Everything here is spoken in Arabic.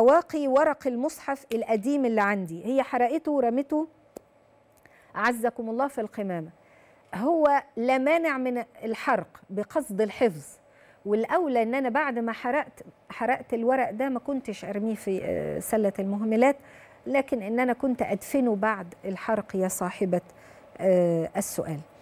بواقي ورق المصحف القديم اللي عندي هي حرقته ورمته أعزكم الله في القمامة هو لا مانع من الحرق بقصد الحفظ والأولى أن أنا بعد ما حرقت حرقت الورق ده ما كنتش أرميه في آه، سلة المهملات لكن أن أنا كنت أدفنه بعد الحرق يا صاحبة آه، السؤال